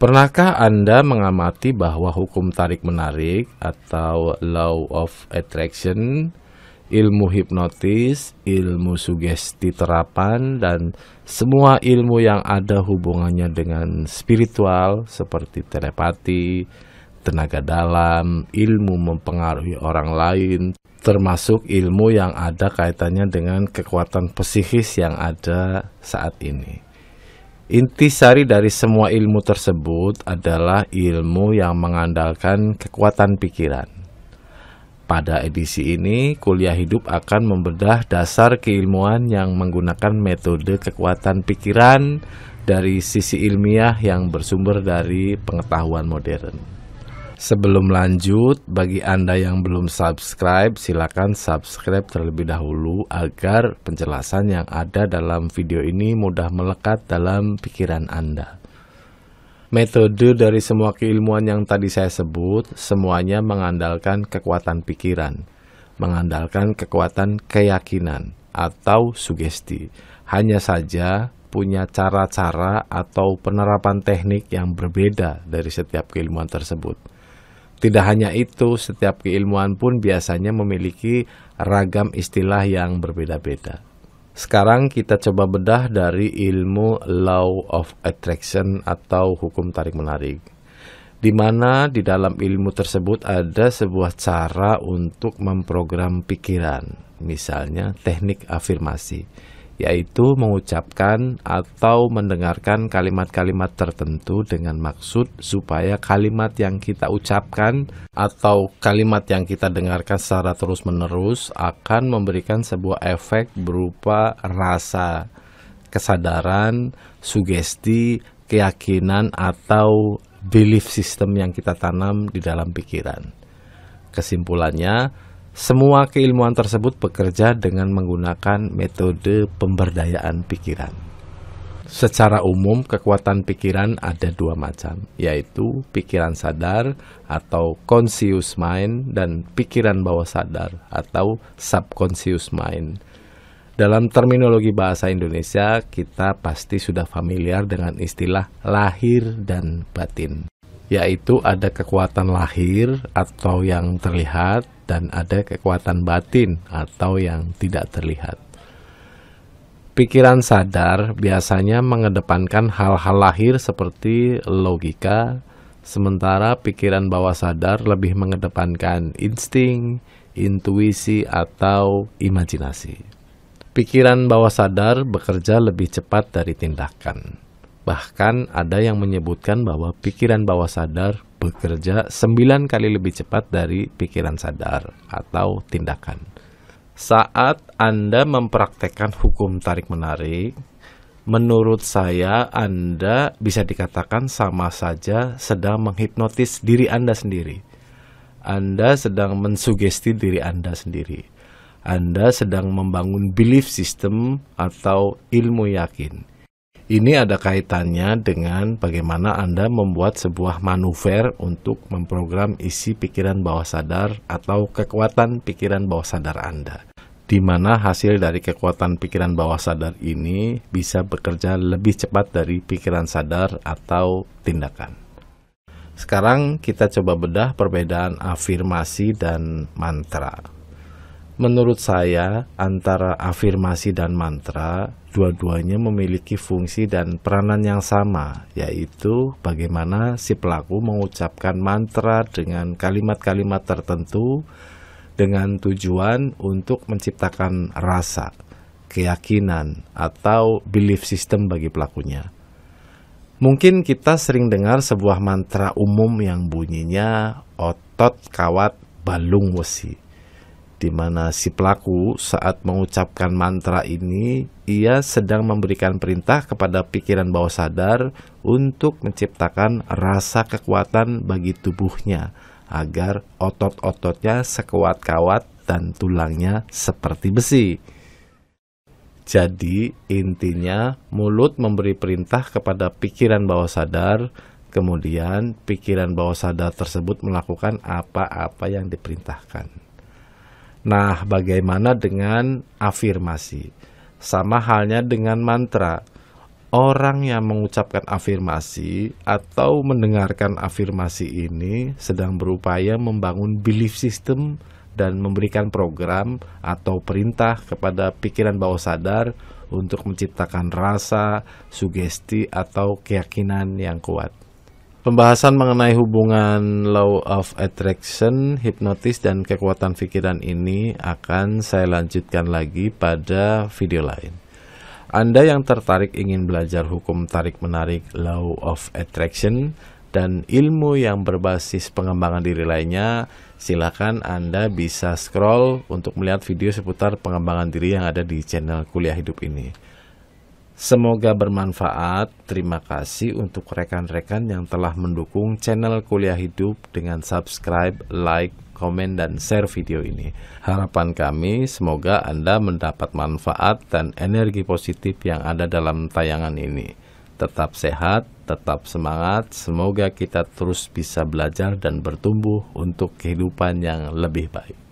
Pernahkah Anda mengamati bahwa hukum tarik-menarik atau law of attraction, ilmu hipnotis, ilmu sugesti terapan, dan semua ilmu yang ada hubungannya dengan spiritual seperti telepati, tenaga dalam, ilmu mempengaruhi orang lain, termasuk ilmu yang ada kaitannya dengan kekuatan psikis yang ada saat ini. Intisari dari semua ilmu tersebut adalah ilmu yang mengandalkan kekuatan pikiran. Pada edisi ini, kuliah hidup akan membedah dasar keilmuan yang menggunakan metode kekuatan pikiran dari sisi ilmiah yang bersumber dari pengetahuan modern. Sebelum lanjut, bagi Anda yang belum subscribe, silakan subscribe terlebih dahulu agar penjelasan yang ada dalam video ini mudah melekat dalam pikiran Anda. Metode dari semua keilmuan yang tadi saya sebut, semuanya mengandalkan kekuatan pikiran, mengandalkan kekuatan keyakinan atau sugesti. Hanya saja punya cara-cara atau penerapan teknik yang berbeda dari setiap keilmuan tersebut. Tidak hanya itu, setiap keilmuan pun biasanya memiliki ragam istilah yang berbeda-beda. Sekarang kita coba bedah dari ilmu Law of Attraction atau hukum tarik-menarik. Di mana di dalam ilmu tersebut ada sebuah cara untuk memprogram pikiran, misalnya teknik afirmasi yaitu mengucapkan atau mendengarkan kalimat-kalimat tertentu dengan maksud supaya kalimat yang kita ucapkan atau kalimat yang kita dengarkan secara terus-menerus akan memberikan sebuah efek berupa rasa kesadaran, sugesti, keyakinan atau belief system yang kita tanam di dalam pikiran. Kesimpulannya, semua keilmuan tersebut bekerja dengan menggunakan metode pemberdayaan pikiran. Secara umum, kekuatan pikiran ada dua macam, yaitu pikiran sadar atau conscious mind dan pikiran bawah sadar atau subconscious mind. Dalam terminologi bahasa Indonesia, kita pasti sudah familiar dengan istilah lahir dan batin yaitu ada kekuatan lahir atau yang terlihat dan ada kekuatan batin atau yang tidak terlihat. Pikiran sadar biasanya mengedepankan hal-hal lahir seperti logika, sementara pikiran bawah sadar lebih mengedepankan insting, intuisi, atau imajinasi. Pikiran bawah sadar bekerja lebih cepat dari tindakan. Bahkan ada yang menyebutkan bahwa pikiran bawah sadar bekerja 9 kali lebih cepat dari pikiran sadar atau tindakan. Saat Anda mempraktekkan hukum tarik-menarik, menurut saya Anda bisa dikatakan sama saja sedang menghipnotis diri Anda sendiri. Anda sedang mensugesti diri Anda sendiri. Anda sedang membangun belief system atau ilmu yakin ini ada kaitannya dengan bagaimana Anda membuat sebuah manuver untuk memprogram isi pikiran bawah sadar atau kekuatan pikiran bawah sadar Anda. Di mana hasil dari kekuatan pikiran bawah sadar ini bisa bekerja lebih cepat dari pikiran sadar atau tindakan. Sekarang kita coba bedah perbedaan afirmasi dan mantra. Menurut saya, antara afirmasi dan mantra, dua-duanya memiliki fungsi dan peranan yang sama, yaitu bagaimana si pelaku mengucapkan mantra dengan kalimat-kalimat tertentu dengan tujuan untuk menciptakan rasa, keyakinan, atau belief system bagi pelakunya. Mungkin kita sering dengar sebuah mantra umum yang bunyinya otot kawat balung wesi di mana si pelaku saat mengucapkan mantra ini ia sedang memberikan perintah kepada pikiran bawah sadar untuk menciptakan rasa kekuatan bagi tubuhnya agar otot-ototnya sekuat kawat dan tulangnya seperti besi. Jadi, intinya mulut memberi perintah kepada pikiran bawah sadar, kemudian pikiran bawah sadar tersebut melakukan apa-apa yang diperintahkan. Nah, bagaimana dengan afirmasi? Sama halnya dengan mantra. Orang yang mengucapkan afirmasi atau mendengarkan afirmasi ini sedang berupaya membangun belief system dan memberikan program atau perintah kepada pikiran bawah sadar untuk menciptakan rasa, sugesti, atau keyakinan yang kuat. Pembahasan mengenai hubungan law of attraction, hipnotis, dan kekuatan pikiran ini akan saya lanjutkan lagi pada video lain. Anda yang tertarik ingin belajar hukum tarik-menarik law of attraction dan ilmu yang berbasis pengembangan diri lainnya, silakan Anda bisa scroll untuk melihat video seputar pengembangan diri yang ada di channel Kuliah Hidup ini. Semoga bermanfaat. Terima kasih untuk rekan-rekan yang telah mendukung channel Kuliah Hidup dengan subscribe, like, komen, dan share video ini. Harapan kami, semoga Anda mendapat manfaat dan energi positif yang ada dalam tayangan ini. Tetap sehat, tetap semangat. Semoga kita terus bisa belajar dan bertumbuh untuk kehidupan yang lebih baik.